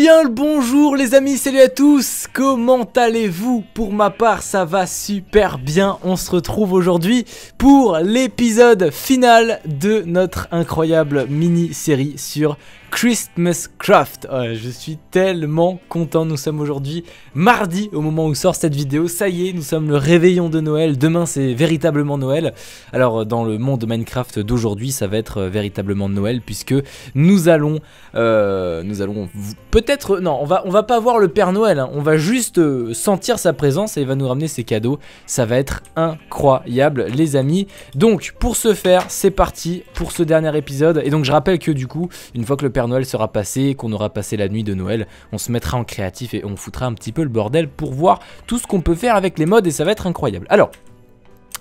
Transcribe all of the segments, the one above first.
bien le bonjour les amis, salut à tous Comment allez-vous Pour ma part ça va super bien, on se retrouve aujourd'hui pour l'épisode final de notre incroyable mini-série sur Christmas Craft. je suis tellement content, nous sommes aujourd'hui mardi au moment où sort cette vidéo. Ça y est, nous sommes le réveillon de Noël. Demain, c'est véritablement Noël. Alors, euh, dans le monde Minecraft d'aujourd'hui, ça va être euh, véritablement Noël puisque nous allons, euh, nous allons peut-être, non, on va, on va pas voir le Père Noël. Hein. On va juste sentir sa présence et il va nous ramener ses cadeaux. Ça va être incroyable, les amis. Donc, pour ce faire, c'est parti pour ce dernier épisode. Et donc, je rappelle que du coup, une fois que le Père Noël sera passé, qu'on aura passé la nuit de Noël, on se mettra en créatif et on foutra un petit peu bordel pour voir tout ce qu'on peut faire avec les modes et ça va être incroyable. Alors,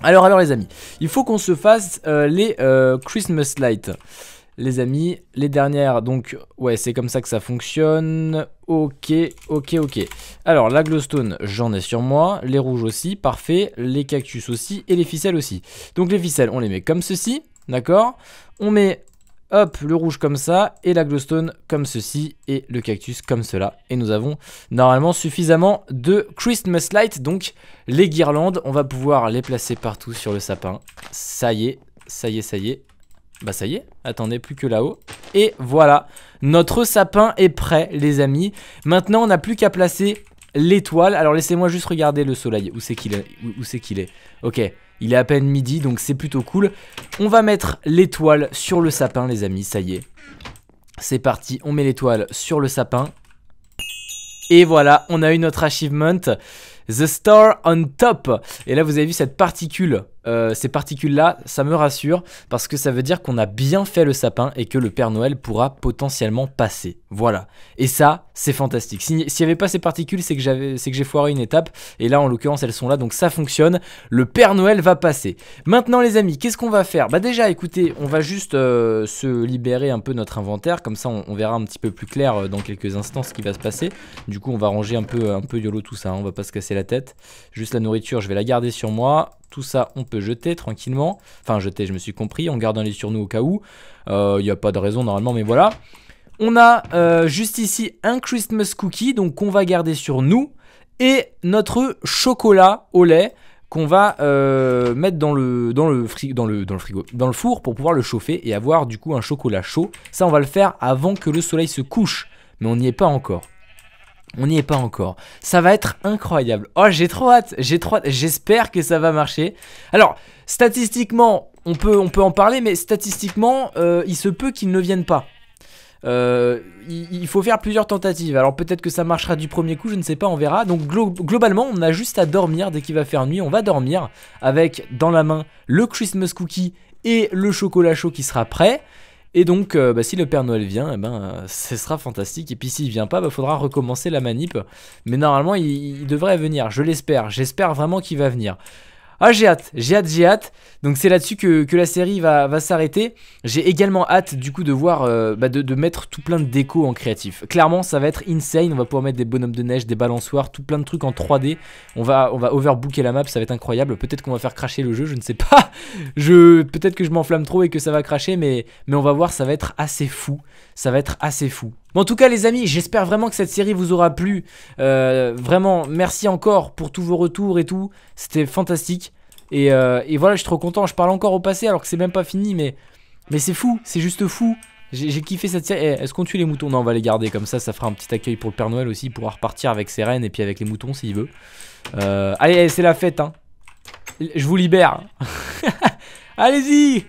alors, alors les amis, il faut qu'on se fasse euh, les euh, Christmas Lights. Les amis, les dernières, donc, ouais, c'est comme ça que ça fonctionne. Ok, ok, ok. Alors, la glowstone, j'en ai sur moi. Les rouges aussi, parfait. Les cactus aussi, et les ficelles aussi. Donc, les ficelles, on les met comme ceci, d'accord On met Hop, le rouge comme ça, et la glowstone comme ceci, et le cactus comme cela. Et nous avons normalement suffisamment de Christmas light, donc les guirlandes, on va pouvoir les placer partout sur le sapin. Ça y est, ça y est, ça y est. Bah ça y est, attendez plus que là-haut. Et voilà, notre sapin est prêt les amis. Maintenant on n'a plus qu'à placer l'étoile. Alors laissez-moi juste regarder le soleil, où c'est qu'il est, où c'est qu'il est. Ok, il est à peine midi, donc c'est plutôt cool. On va mettre l'étoile sur le sapin, les amis, ça y est. C'est parti, on met l'étoile sur le sapin. Et voilà, on a eu notre achievement. The Star on Top. Et là, vous avez vu cette particule euh, ces particules-là, ça me rassure parce que ça veut dire qu'on a bien fait le sapin et que le Père Noël pourra potentiellement passer. Voilà. Et ça, c'est fantastique. S'il n'y avait pas ces particules, c'est que j'avais, c'est que j'ai foiré une étape. Et là, en l'occurrence, elles sont là, donc ça fonctionne. Le Père Noël va passer. Maintenant, les amis, qu'est-ce qu'on va faire Bah déjà, écoutez, on va juste euh, se libérer un peu notre inventaire. Comme ça, on, verra un petit peu plus clair euh, dans quelques instants ce qui va se passer. Du coup, on va ranger un peu, un peu yolo tout ça. On hein. On va pas se casser la tête. Juste la nourriture, je vais la garder sur moi tout ça, on peut jeter tranquillement. Enfin, jeter, je me suis compris, garde un les sur nous au cas où. Il euh, y n'y a pas de raison normalement, mais voilà. On a euh, juste ici un Christmas cookie, donc qu'on va garder sur nous. Et notre chocolat au lait qu'on va euh, mettre dans le, dans, le dans, le, dans le frigo, dans le four pour pouvoir le chauffer et avoir du coup un chocolat chaud. Ça, on va le faire avant que le soleil se couche, mais on n'y est pas encore. On n'y est pas encore. Ça va être incroyable. Oh, j'ai trop hâte. J'ai trop J'espère que ça va marcher. Alors, statistiquement, on peut, on peut en parler, mais statistiquement, euh, il se peut qu'ils ne viennent pas. Euh, il, faut faire plusieurs tentatives. Alors peut-être que ça marchera du premier coup, je ne sais pas, on verra. Donc globalement, on a juste à dormir dès qu'il va faire nuit. On va dormir avec dans la main le Christmas cookie et le chocolat chaud qui sera prêt. Et donc, euh, bah, si le Père Noël vient, eh ben, euh, ce sera fantastique. Et puis s'il vient pas, il bah, faudra recommencer la manip. Mais normalement, il devrait venir. Je l'espère. J'espère vraiment qu'il va venir. Ah, j'ai hâte, j'ai hâte, j'ai hâte. Donc c'est là-dessus que, la série va, va s'arrêter. J'ai également hâte du coup de voir, euh, bah, de, mettre tout plein de déco en créatif. Clairement, ça va être insane. On va pouvoir mettre des bonhommes de neige, des balançoires, tout plein de trucs en 3D. On va, on va overbooker la map, ça va être incroyable. Peut-être qu'on va faire cracher le jeu, je ne sais pas. Je, peut-être que je m'enflamme trop et que ça va cracher, mais, mais on va voir, ça va être assez fou. Ça va être assez fou. Bon, en tout cas les amis, j'espère vraiment que cette série vous aura plu. Euh, vraiment, merci encore pour tous vos retours et tout. C'était fantastique. Euh, et, voilà, je suis trop content. Je parle encore au passé alors que c'est même pas fini, mais, c'est fou, c'est juste fou. J'ai kiffé cette série. Eh, est-ce qu'on tue les moutons Non, on va les garder comme ça. Ça fera un petit accueil pour le Père Noël aussi. Il pourra repartir avec ses reines et puis avec les moutons s'il veut. Euh, allez, eh, c'est la fête. Hein. Je vous libère. Allez-y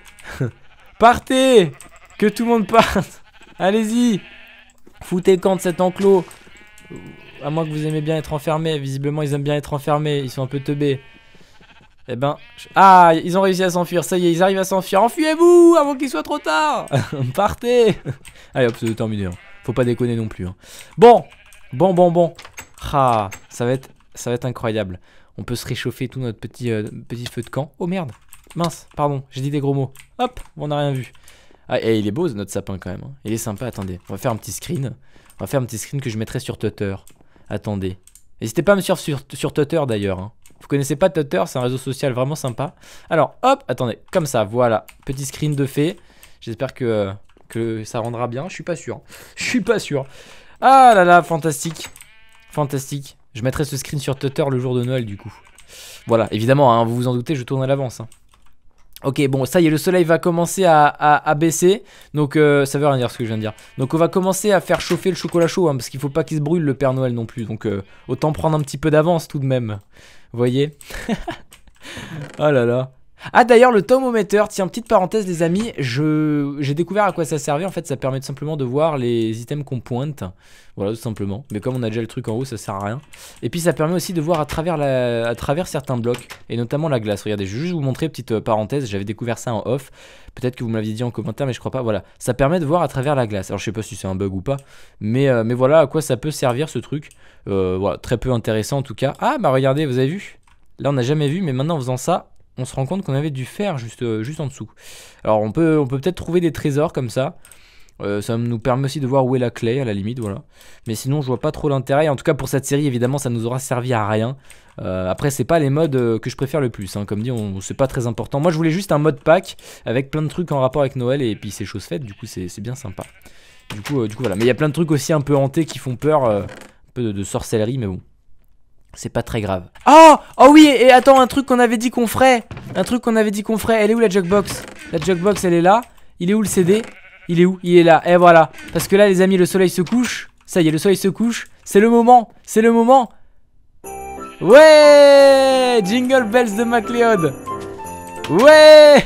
Partez Que tout le monde parte Allez-y Foutez le camp de cet enclos. À moins que vous aimez bien être enfermé. Visiblement, ils aiment bien être enfermés. Ils sont un peu teubés. Eh ben... Ah, ils ont réussi à s'enfuir. Ça y est, ils arrivent à s'enfuir. Enfuyez-vous avant qu'il soit trop tard. Partez. Allez, hop, c'est terminé. Hein. Faut pas déconner non plus. Hein. Bon. Bon, bon, bon. Ah, ça va être, ça va être incroyable. On peut se réchauffer tout notre petit, euh, petit feu de camp. Oh merde. Mince, pardon, j'ai dit des gros mots. Hop, on n'a rien vu. Ah, et il est beau notre sapin quand même. Hein. Il est sympa, attendez. On va faire un petit screen. On va faire un petit screen que je mettrai sur Twitter. Attendez. N'hésitez pas à me suivre sur, sur Twitter d'ailleurs. Hein. Vous connaissez pas Twitter, c'est un réseau social vraiment sympa. Alors, hop, attendez, comme ça, voilà. Petit screen de fée. J'espère que, que ça rendra bien. Je suis pas sûr. Je suis pas sûr. Ah là là, fantastique. Fantastique. Je mettrai ce screen sur Twitter le jour de Noël du coup. Voilà, évidemment, hein. vous vous en doutez, je tourne à l'avance. Ok, bon, ça y est, le soleil va commencer à, baisser. Donc, euh, ça veut rien dire ce que je viens de dire. Donc, on va commencer à faire chauffer le chocolat chaud, hein, parce qu'il faut pas qu'il se brûle le Père Noël non plus. Donc, euh, autant prendre un petit peu d'avance tout de même. Vous voyez Oh là là. Ah d'ailleurs le tomomètre, tiens petite parenthèse les amis, je j'ai découvert à quoi ça servait en fait, ça permet simplement de voir les items qu'on pointe, voilà tout simplement, mais comme on a déjà le truc en haut ça sert à rien, et puis ça permet aussi de voir à travers, la... à travers certains blocs, et notamment la glace, regardez je vais juste vous montrer, petite euh, parenthèse, j'avais découvert ça en off, peut-être que vous me l'aviez dit en commentaire mais je crois pas, voilà, ça permet de voir à travers la glace, alors je sais pas si c'est un bug ou pas, mais, euh, mais voilà à quoi ça peut servir ce truc, euh, voilà, très peu intéressant en tout cas, ah bah regardez vous avez vu Là on n'a jamais vu mais maintenant en faisant ça on se rend compte qu'on avait du fer juste, euh, juste en dessous. Alors on peut on peut peut-être trouver des trésors comme ça. Euh, ça nous permet aussi de voir où est la clé à la limite, voilà. Mais sinon, je vois pas trop l'intérêt. En tout cas, pour cette série, évidemment, ça nous aura servi à rien. Euh, après, c'est pas les modes que je préfère le plus. Hein. Comme dit, c'est pas très important. Moi, je voulais juste un mode pack avec plein de trucs en rapport avec Noël et puis c'est chose faite. Du coup, c'est bien sympa. Du coup, du coup, voilà. Mais il y a plein de trucs aussi un peu hantés qui font peur, un peu de sorcellerie, mais bon. C'est pas très grave. Oh Oh oui, et attends, un truc qu'on avait dit qu'on ferait. Un truc qu'on avait dit qu'on ferait. Elle est où la jukebox La jukebox, elle est là. Il est où le CD Il est où Il est là. Et voilà. Parce que là, les amis, le soleil se couche. Ça y est, le soleil se couche. C'est le moment. C'est le moment. Ouais Jingle Bells de MacLeod. Ouais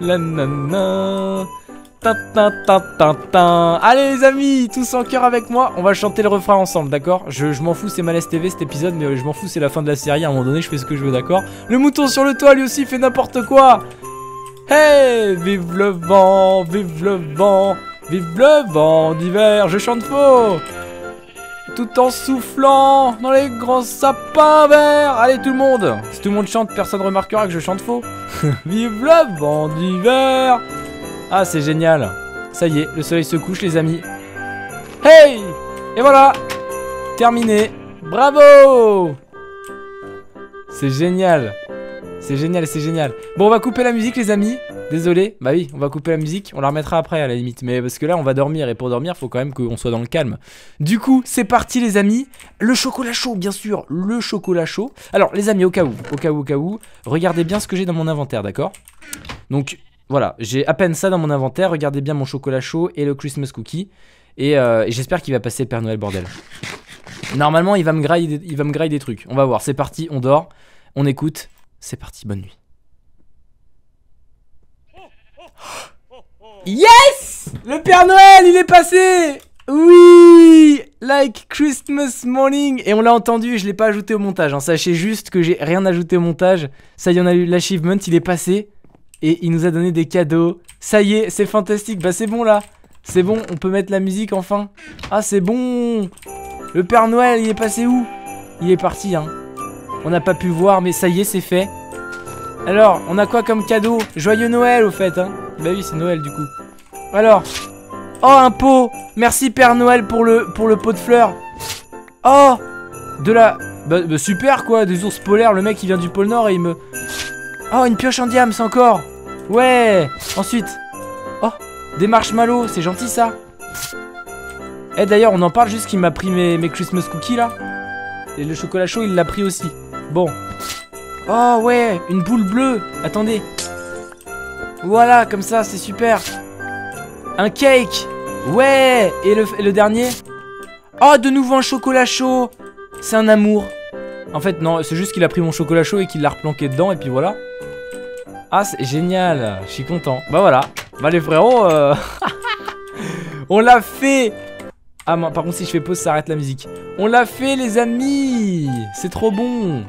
La nana. Allez les amis, tous en cœur avec moi, on va chanter le refrain ensemble, d'accord Je, m'en fous, c'est Malaise TV cet épisode, mais je m'en fous, c'est la fin de la série, à un moment donné je fais ce que je veux, d'accord Le mouton sur le toit lui aussi fait n'importe quoi Hey Vive le vent, vive le vent, vive le vent d'hiver, je chante faux tout en soufflant dans les grands sapins verts. Allez tout le monde Si tout le monde chante, personne remarquera que je chante faux. Vive le vent d'hiver ah, c'est génial. Ça y est, le soleil se couche, les amis. Hey Et voilà Terminé. Bravo C'est génial. C'est génial, c'est génial. Bon, on va couper la musique, les amis. Désolé. Bah oui, on va couper la musique. On la remettra après, à la limite. Mais parce que là, on va dormir. Et pour dormir, faut quand même qu'on soit dans le calme. Du coup, c'est parti, les amis. Le chocolat chaud, bien sûr. Le chocolat chaud. Alors, les amis, au cas où, au cas où, au cas où, regardez bien ce que j'ai dans mon inventaire, d'accord Donc, voilà, j'ai à peine ça dans mon inventaire. Regardez bien mon chocolat chaud et le Christmas cookie. Et, euh, j'espère qu'il va passer Père Noël bordel. Normalement, il va me grailler, il va me des trucs. On va voir. C'est parti, on dort, on écoute. C'est parti, bonne nuit. Yes Le Père Noël, il est passé Oui Like Christmas Morning Et on l'a entendu, je l'ai pas ajouté au montage. Hein. Sachez juste que j'ai rien ajouté au montage. Ça y en a eu l'achievement, il est passé. Et il nous a donné des cadeaux. Ça y est, c'est fantastique. Bah c'est bon là. C'est bon, on peut mettre la musique enfin. Ah c'est bon. Le Père Noël, il est passé où Il est parti, hein. On n'a pas pu voir, mais ça y est, c'est fait. Alors, on a quoi comme cadeau Joyeux Noël, au fait, hein. Bah oui, c'est Noël, du coup. Alors... Oh, un pot Merci, Père Noël, pour le, pour le pot de fleurs. Oh De la... Bah, bah super, quoi, des ours polaires. Le mec, il vient du pôle Nord et il me... Oh, une pioche en diams encore Ouais Ensuite Oh, des marshmallows, c'est gentil ça Eh d'ailleurs, on en parle juste qu'il m'a pris mes, Christmas cookies là. Et le chocolat chaud, il l'a pris aussi. Bon. Oh ouais, une boule bleue Attendez. Voilà, comme ça, c'est super Un cake Ouais Et le, le dernier Oh, de nouveau un chocolat chaud C'est un amour en fait, non, c'est juste qu'il a pris mon chocolat chaud et qu'il l'a replanqué dedans, et puis voilà. Ah, c'est génial, je suis content. Bah voilà, bah les frérots, euh, on l'a fait Ah, par contre, si je fais pause, ça arrête la musique. On l'a fait, les amis C'est trop bon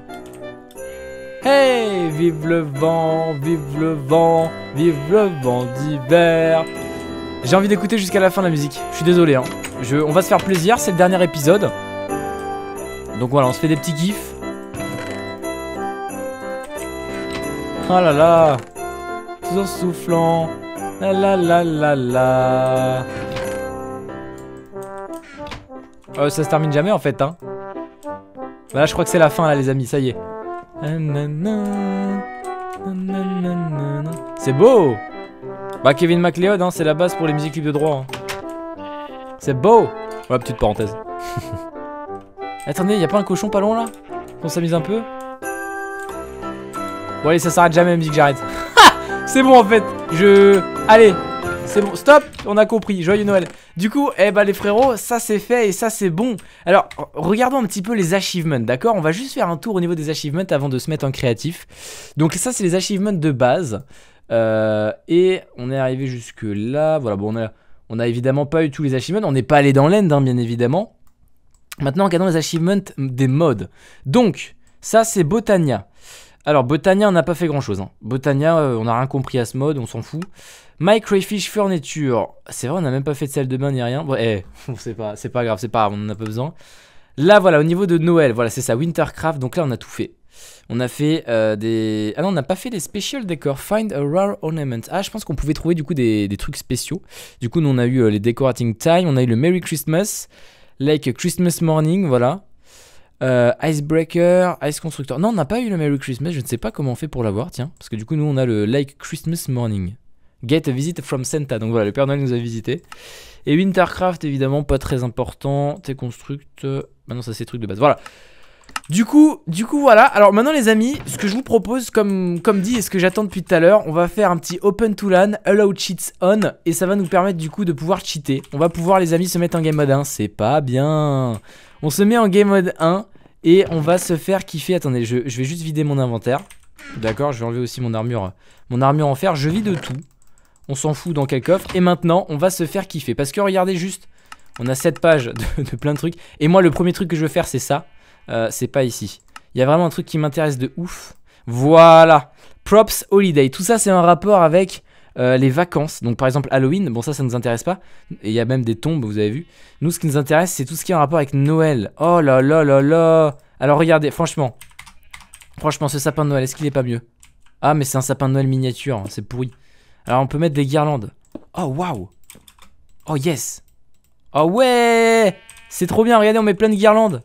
Hey Vive le vent, vive le vent, vive le vent d'hiver J'ai envie d'écouter jusqu'à la fin de la musique. Je suis désolé, hein. on va se faire plaisir, c'est le dernier épisode. Donc voilà, on se fait des petits gifs. Ah là là Tout en soufflant. La la la la la. Euh, ça se termine jamais en fait, hein. Bah là, je crois que c'est la fin, là, les amis, ça y est. C'est beau Bah, Kevin MacLeod, hein, c'est la base pour les musiques libres de droit. Hein. C'est beau Ouais, petite parenthèse. Attendez, y a pas un cochon pas loin là On s'amuse un peu Bon allez, ça s'arrête jamais dit que j'arrête. c'est bon en fait, je... Allez, c'est bon, stop, on a compris, joyeux Noël. Du coup, eh bah les frérots, ça c'est fait et ça c'est bon. Alors, regardons un petit peu les achievements, d'accord On va juste faire un tour au niveau des achievements avant de se mettre en créatif. Donc ça c'est les achievements de base. Euh, et on est arrivé jusque là, voilà, bon on a, on a évidemment pas eu tous les achievements, on n'est pas allé dans l'end hein, bien évidemment. Maintenant, regardons les achievements des modes. Donc, ça, c'est Botania. Alors, Botania, on n'a pas fait grand-chose. Hein. Botania, euh, on n'a rien compris à ce mode, on s'en fout. My Crayfish Furniture. C'est vrai, on n'a même pas fait de salle de bain ni rien. Bon, eh, c'est pas, pas grave, c'est pas grave, on n'en a pas besoin. Là, voilà, au niveau de Noël, voilà, c'est ça, Wintercraft. Donc là, on a tout fait. On a fait euh, des... Ah non, on n'a pas fait des special décors. Find a rare ornament. Ah, je pense qu'on pouvait trouver du coup des, trucs spéciaux. Du coup, nous, on a eu euh, les decorating time, on a eu le Merry Christmas. Like Christmas Morning, voilà. Euh, Icebreaker, Ice Constructor. Non, on n'a pas eu le Merry Christmas, je ne sais pas comment on fait pour l'avoir, tiens. Parce que du coup, nous, on a le Like Christmas Morning. Get a visit from Santa. Donc voilà, le Père Noël nous a visité. Et Wintercraft, évidemment, pas très important. T'es construct. Maintenant, bah ça, c'est truc de base. Voilà. Du coup, du coup voilà, alors maintenant les amis, ce que je vous propose comme, comme dit et ce que j'attends depuis tout à l'heure, on va faire un petit open to LAN, allow cheats on, et ça va nous permettre du coup de pouvoir cheater. On va pouvoir les amis se mettre en game mode 1, c'est pas bien. On se met en game mode 1 et on va se faire kiffer, attendez, je, je vais juste vider mon inventaire. D'accord, je vais enlever aussi mon armure, mon armure en fer, je vide tout. On s'en fout dans quel coffre, et maintenant on va se faire kiffer, parce que regardez juste, on a 7 pages de, de plein de trucs, et moi le premier truc que je veux faire c'est ça. Euh, c'est pas ici. Il y a vraiment un truc qui m'intéresse de ouf. Voilà. Props Holiday. Tout ça, c'est un rapport avec euh, les vacances. Donc par exemple Halloween, bon ça ça nous intéresse pas. Et il y a même des tombes, vous avez vu. Nous ce qui nous intéresse c'est tout ce qui est en rapport avec Noël. Oh là là là là. Alors regardez, franchement. Franchement ce sapin de Noël, est-ce qu'il est pas mieux Ah mais c'est un sapin de Noël miniature, hein, c'est pourri. Alors on peut mettre des guirlandes. Oh waouh. Oh yes. Oh ouais. C'est trop bien, regardez on met plein de guirlandes.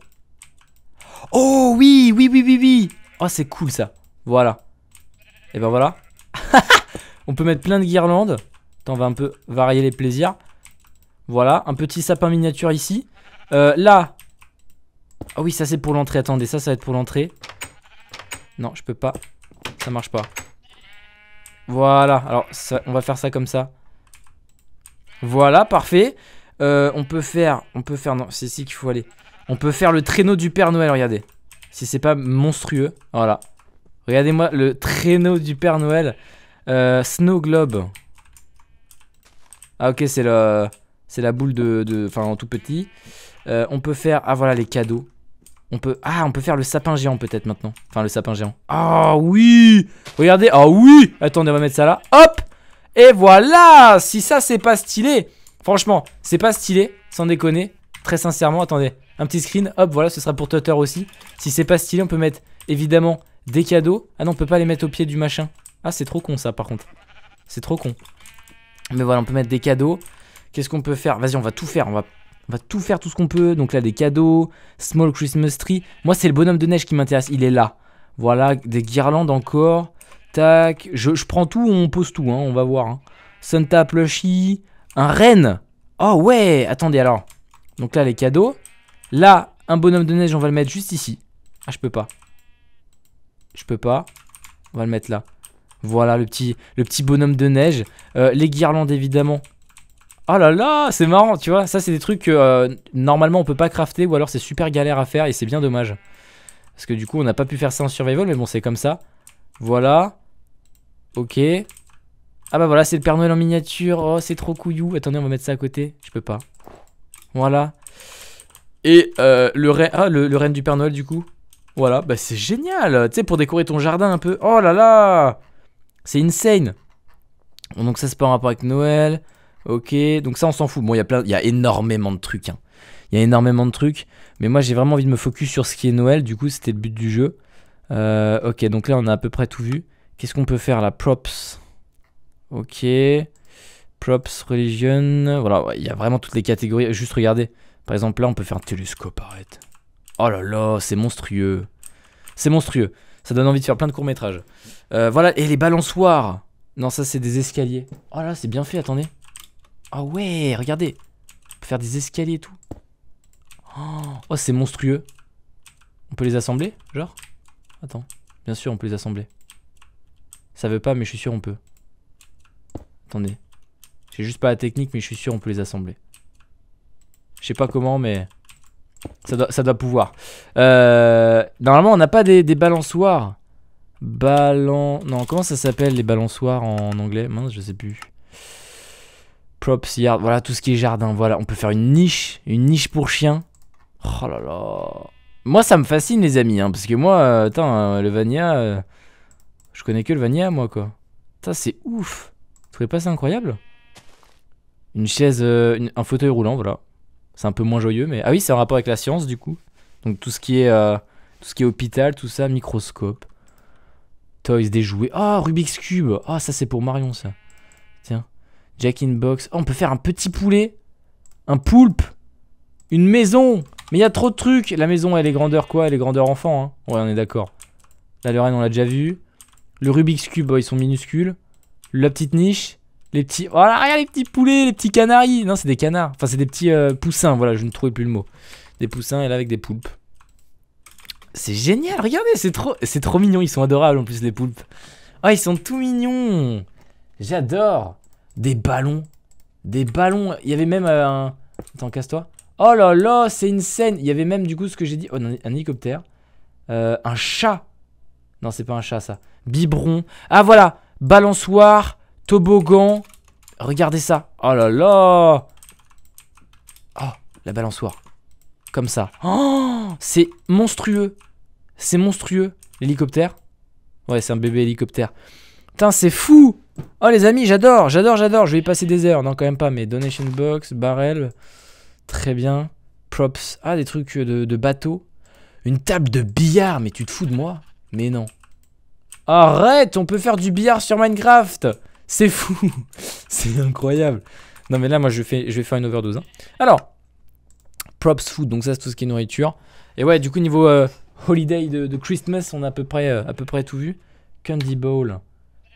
Oh oui, oui, oui, oui, oui. Oh, c'est cool ça. Voilà. Et eh ben voilà. On peut mettre plein de guirlandes. Attends, on va un peu varier les plaisirs. Voilà, un petit sapin miniature ici. Euh, là. Ah oui, ça c'est pour l'entrée. Attendez, ça, ça va être pour l'entrée. Non, je peux pas. Ça marche pas. Voilà, alors on va faire ça comme ça. Voilà, parfait. Euh, on peut faire... On peut faire... Non, c'est ici qu'il faut aller. On peut faire le traîneau du Père Noël, regardez. Si c'est pas monstrueux. Voilà. Regardez-moi le traîneau du Père Noël. Euh, Snow Globe. Ah ok, c'est le... C'est la boule de... Enfin, en tout petit. Euh, on peut faire... Ah voilà, les cadeaux. On peut... Ah, on peut faire le sapin géant peut-être maintenant. Enfin, le sapin géant. Ah oui Regardez. Ah oui Attendez, on va mettre ça là. Hop Et voilà Si ça, c'est pas stylé. Franchement, c'est pas stylé. Sans déconner. Très sincèrement, attendez un petit screen. Hop, voilà, ce sera pour Totter aussi. Si c'est pas stylé, on peut mettre évidemment des cadeaux. Ah non, on peut pas les mettre au pied du machin. Ah, c'est trop con ça par contre. C'est trop con. Mais voilà, on peut mettre des cadeaux. Qu'est-ce qu'on peut faire Vas-y, on va tout faire. On va, va tout faire, tout ce qu'on peut. Donc là, des cadeaux, Small Christmas Tree. Moi, c'est le bonhomme de neige qui m'intéresse. Il est là. Voilà, des guirlandes encore. Tac. Je, prends tout, on pose tout. Hein. on va voir. Hein. Santa Plushie. Un renne. Oh ouais Attendez alors. Donc là, les cadeaux. Là, un bonhomme de neige, on va le mettre juste ici. Ah, je peux pas. Je peux pas. On va le mettre là. Voilà, le petit, le petit bonhomme de neige. Euh, les guirlandes, évidemment. Oh là là, c'est marrant, tu vois. Ça, c'est des trucs que euh, normalement, on peut pas crafter ou alors c'est super galère à faire et c'est bien dommage. Parce que du coup, on n'a pas pu faire ça en survival, mais bon, c'est comme ça. Voilà. Ok. Ah bah voilà, c'est le Père Noël en miniature. Oh, c'est trop couillou. Attendez, on va mettre ça à côté. Je peux pas. Voilà. Et euh, ah, le, reine le, du Père Noël du coup. Voilà, bah c'est génial. Tu sais, pour décorer ton jardin un peu. Oh là là C'est insane. Donc ça, c'est pas en rapport avec Noël. Ok, donc ça, on s'en fout. Bon, il y a il y a énormément de trucs. Hein. Il y a énormément de trucs. Mais moi, j'ai vraiment envie de me focus sur ce qui est Noël. Du coup, c'était le but du jeu. Euh, ok, donc là, on a à peu près tout vu. Qu'est-ce qu'on peut faire là Props. Ok. Props, religion. Voilà, il y a vraiment toutes les catégories. Juste regardez. Par exemple, là, on peut faire un télescope, arrête. Oh là là, c'est monstrueux. C'est monstrueux. Ça donne envie de faire plein de courts-métrages. Euh, voilà, et les balançoires. Non, ça, c'est des escaliers. Oh là, c'est bien fait, attendez. Ah ouais, regardez. On peut faire des escaliers et tout. Oh, oh c'est monstrueux. On peut les assembler, genre Attends. Bien sûr, on peut les assembler. Ça veut pas, mais je suis sûr, on peut. Attendez. J'ai juste pas la technique, mais je suis sûr, on peut les assembler. Je sais pas comment, mais ça doit, pouvoir. Euh, normalement, on n'a pas des, des, balançoires. Balan... Non, comment ça s'appelle les balançoires en anglais Mince, je sais plus. Props yard, voilà, tout ce qui est jardin, voilà. On peut faire une niche, une niche pour chien. Oh là là. Moi, ça me fascine, les amis, hein, parce que moi, euh, euh, le Vanilla, je connais que le Vanilla moi, quoi. Ça, c'est ouf. Vous trouvez pas ça incroyable Une chaise... un fauteuil roulant, voilà. C'est un peu moins joyeux, mais ah oui, c'est en rapport avec la science du coup. Donc tout ce qui est euh, tout ce qui est hôpital, tout ça, microscope, toys, des jouets. Ah, oh, Rubik's cube. Ah, ça c'est pour Marion ça. Tiens, Jack in box. Oh, on peut faire un petit poulet, un poulpe, une maison. Mais il y a trop de trucs. La maison, elle est grandeur quoi Elle est grandeur enfant. Hein ouais, on est d'accord. La Lorraine, on l'a déjà vu. Le Rubik's cube, oh, ils sont minuscules. La petite niche. Les petits. Voilà, oh regarde les petits poulets, les petits canaris. Non, c'est des canards. Enfin, c'est des petits euh, poussins. Voilà, je ne trouvais plus le mot. Des poussins et là avec des poulpes. C'est génial. Regardez, c'est trop, c'est trop mignon. Ils sont adorables en plus les poulpes. Oh, ils sont tout mignons. J'adore. Des ballons. Des ballons. Il y avait même euh, un. Attends, casse-toi. Oh là là, c'est une scène. Il y avait même du coup ce que j'ai dit. Oh, un, hélicoptère. Euh, un chat. Non, c'est pas un chat ça. Biberon. Ah voilà, balançoire. Toboggan. Regardez ça. Oh là là. Oh, la balançoire. Comme ça. Oh, c'est monstrueux. C'est monstrueux. L'hélicoptère. Ouais, c'est un bébé hélicoptère. Putain, c'est fou. Oh, les amis, j'adore, j'adore, j'adore. Je vais y passer des heures. Non, quand même pas, mais donation box, barrel. Très bien. Props. Ah, des trucs de, de bateau. Une table de billard. Mais tu te fous de moi Mais non. Arrête, on peut faire du billard sur Minecraft c'est fou. c'est incroyable. Non, mais là, moi, je, fais, je vais faire une overdose. Hein. Alors, props food. Donc, ça, c'est tout ce qui est nourriture. Et ouais, du coup, niveau euh, holiday de, Christmas, on a à peu, près, euh, à peu près tout vu. Candy Bowl.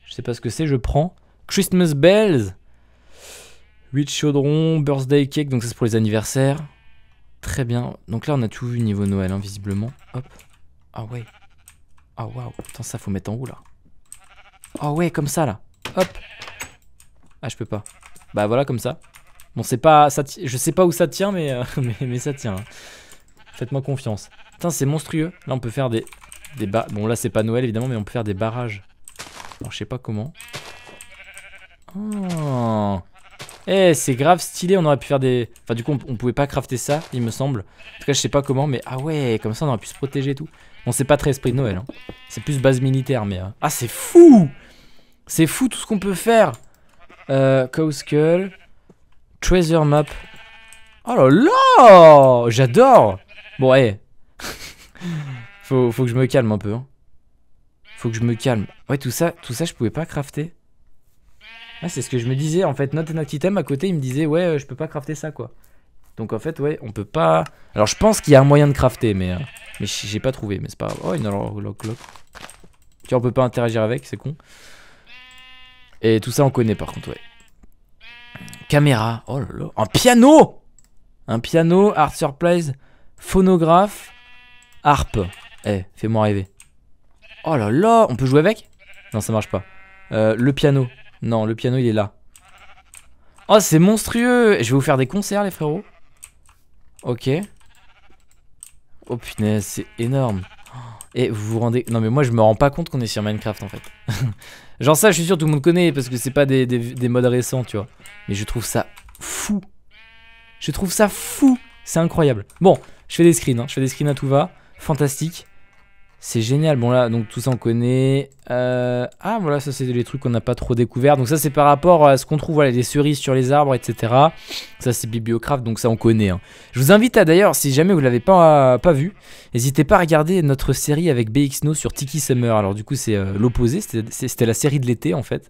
Je sais pas ce que c'est, je prends. Christmas Bells. 8 chaudrons, birthday cake, donc ça c'est pour les anniversaires. Très bien. Donc là on a tout vu niveau Noël, hein, visiblement. Hop. Ah ouais. Ah waouh. Putain, ça faut mettre en haut là. Ah ouais, comme ça là. Hop. Ah, je peux pas. Bah voilà, comme ça. Bon, c'est pas... Ça je sais pas où ça tient, mais, euh, mais, ça tient. Hein. Faites-moi confiance. Putain, c'est monstrueux. Là, on peut faire des... des Bon, là, c'est pas Noël, évidemment, mais on peut faire des barrages. Alors, je sais pas comment. Oh. Eh, c'est grave stylé, on aurait pu faire des... Enfin, du coup, on, pouvait pas crafter ça, il me semble. En tout cas, je sais pas comment, mais... Ah ouais, comme ça, on aurait pu se protéger tout. Bon, c'est pas très esprit de Noël. Hein. C'est plus base militaire, mais... Euh, ah, c'est fou c'est fou tout ce qu'on peut faire. Euh, Cowskull. Treasure map. Oh là là J'adore Bon, hé. faut, que je me calme un peu. Hein. Faut que je me calme. Ouais, tout ça, tout ça je pouvais pas crafter. Ah, c'est ce que je me disais. En fait, notre item à côté, il me disait, ouais, euh, je peux pas crafter ça, quoi. Donc, en fait, ouais, on peut pas... Alors, je pense qu'il y a un moyen de crafter, mais... Euh, mais j'ai pas trouvé, mais c'est pas grave. Oh, une Tiens, on peut pas interagir avec, c'est con. Et tout ça, on connaît par contre, ouais. Caméra, oh là là, un piano Un piano, Art Surprise, phonographe, harpe. Eh, fais-moi rêver. Oh là là, on peut jouer avec Non, ça marche pas. Euh, le piano. Non, le piano, il est là. Oh, c'est monstrueux Je vais vous faire des concerts, les frérots. Ok. Oh punaise, c'est énorme. Et vous vous rendez... Non mais moi je me rends pas compte qu'on est sur Minecraft en fait. Genre ça je suis sûr tout le monde connaît parce que c'est pas des, modes récents tu vois. Mais je trouve ça fou. Je trouve ça fou. C'est incroyable. Bon, je fais des screens, hein. je fais des screens à tout va. Fantastique. C'est génial. Bon, là, donc tout ça, on connaît. Euh, ah, voilà, ça, c'est les trucs qu'on n'a pas trop découvert. Donc, ça, c'est par rapport à ce qu'on trouve, voilà, les cerises sur les arbres, etc. Ça, c'est Bibliocraft, donc ça, on connaît. Hein. Je vous invite à, d'ailleurs, si jamais vous ne l'avez pas, pas vu, n'hésitez pas à regarder notre série avec BXNO sur Tiki Summer. Alors, du coup, c'est euh, l'opposé. C'était la série de l'été, en fait.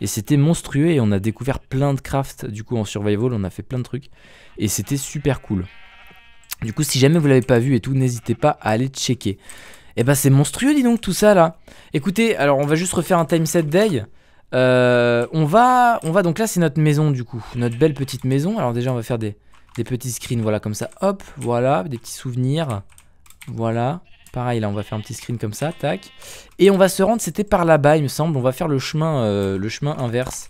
Et c'était monstrueux et on a découvert plein de crafts. Du coup, en survival, on a fait plein de trucs. Et c'était super cool. Du coup, si jamais vous l'avez pas vu et tout, n'hésitez pas à aller checker. Et eh bah ben, c'est monstrueux, dis donc, tout ça là. Écoutez, alors on va juste refaire un time set day. Euh, on, va, on va, donc là c'est notre maison du coup, notre belle petite maison. Alors déjà on va faire des, des petits screens, voilà comme ça, hop, voilà, des petits souvenirs, voilà. Pareil, là, on va faire un petit screen comme ça, tac. Et on va se rendre, c'était par là-bas, il me semble. On va faire le chemin, euh, le chemin inverse.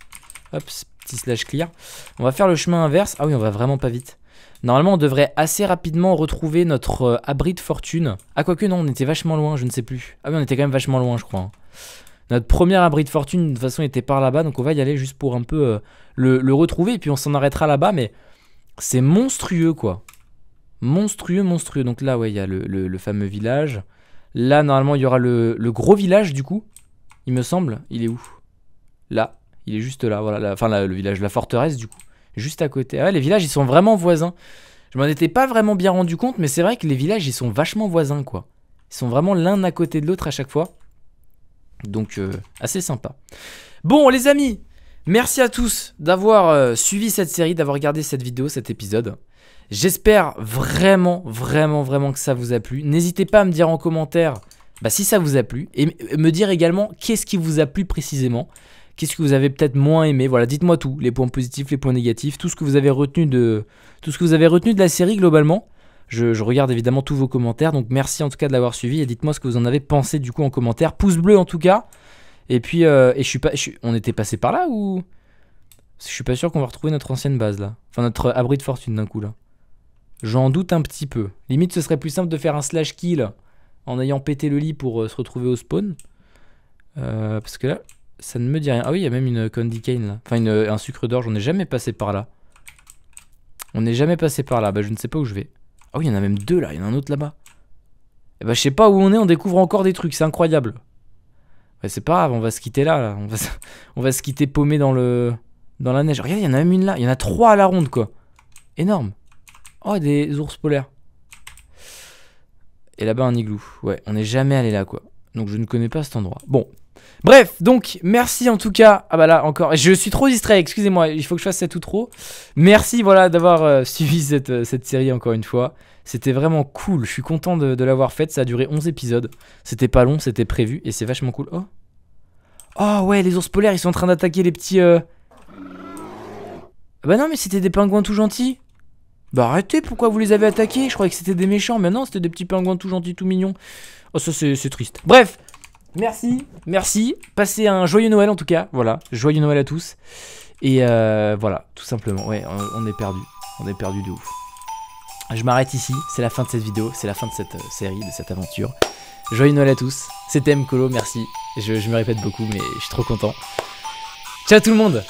Hop, petit slash clear. On va faire le chemin inverse. Ah oui, on va vraiment pas vite. Normalement, on devrait assez rapidement retrouver notre euh, abri de fortune. Ah, quoique, non, on était vachement loin, je ne sais plus. Ah oui, on était quand même vachement loin, je crois. Hein. Notre premier abri de fortune, de toute façon, était par là-bas, donc on va y aller juste pour un peu euh, le, retrouver, et puis on s'en arrêtera là-bas, mais c'est monstrueux, quoi. Monstrueux, monstrueux. Donc là, ouais, il y a le, fameux village. Là, normalement, il y aura le, gros village, du coup, il me semble. Il est où Là, il est juste là, voilà. enfin, le village, la forteresse, du coup juste à côté. Ah ouais, les villages, ils sont vraiment voisins. Je m'en étais pas vraiment bien rendu compte, mais c'est vrai que les villages, ils sont vachement voisins, quoi. Ils sont vraiment l'un à côté de l'autre à chaque fois. Donc, euh, assez sympa. Bon, les amis, merci à tous d'avoir euh, suivi cette série, d'avoir regardé cette vidéo, cet épisode. J'espère vraiment, vraiment, vraiment que ça vous a plu. N'hésitez pas à me dire en commentaire bah, si ça vous a plu et me dire également qu'est-ce qui vous a plu précisément. Qu'est-ce que vous avez peut-être moins aimé Voilà, dites-moi tout, les points positifs, les points négatifs, tout ce que vous avez retenu de, tout ce que vous avez retenu de la série globalement. Je, regarde évidemment tous vos commentaires, donc merci en tout cas de l'avoir suivi et dites-moi ce que vous en avez pensé du coup en commentaire. Pouce bleu en tout cas. Et puis, euh, et je suis pas, on était passé par là ou Je suis pas sûr qu'on va retrouver notre ancienne base là, enfin notre abri de fortune d'un coup là. J'en doute un petit peu. Limite, ce serait plus simple de faire un slash kill en ayant pété le lit pour euh, se retrouver au spawn. Euh, parce que là, ça ne me dit rien. Ah oui, il y a même une candy cane là. Enfin, un sucre d'orge. On n'est jamais passé par là. On n'est jamais passé par là. Bah, je ne sais pas où je vais. Ah oui, il y en a même deux là. Il y en a un autre là-bas. Et eh bah, je sais pas où on est. On découvre encore des trucs. C'est incroyable. ouais c'est pas grave. On va se quitter là. là. On, va se... on va se quitter paumé dans le dans la neige. Regarde, il y en a même une là. Il y en a trois à la ronde, quoi. Énorme. Oh, des ours polaires. Et là-bas, un igloo. Ouais, on n'est jamais allé là, quoi. Donc, je ne connais pas cet endroit. Bon, Bref, donc merci en tout cas. Ah bah là encore, je suis trop distrait, excusez-moi, il faut que je fasse ça tout trop Merci voilà d'avoir euh, suivi cette, euh, cette, série encore une fois. C'était vraiment cool, je suis content de, l'avoir faite, ça a duré 11 épisodes. C'était pas long, c'était prévu et c'est vachement cool. Oh Oh ouais, les ours polaires, ils sont en train d'attaquer les petits... Euh. Bah non, mais c'était des pingouins tout gentils. Bah arrêtez, pourquoi vous les avez attaqués Je croyais que c'était des méchants, mais non, c'était des petits pingouins tout gentils, tout mignons. Oh ça c'est triste. Bref Merci. Merci. Passez un joyeux Noël en tout cas. Voilà. Joyeux Noël à tous. Et euh, voilà, tout simplement. Ouais, on, est perdu. On est perdu de ouf. Je m'arrête ici. C'est la fin de cette vidéo. C'est la fin de cette euh, série, de cette aventure. Joyeux Noël à tous. C'était Mkolo. Merci. Je, je me répète beaucoup, mais je suis trop content. Ciao tout le monde.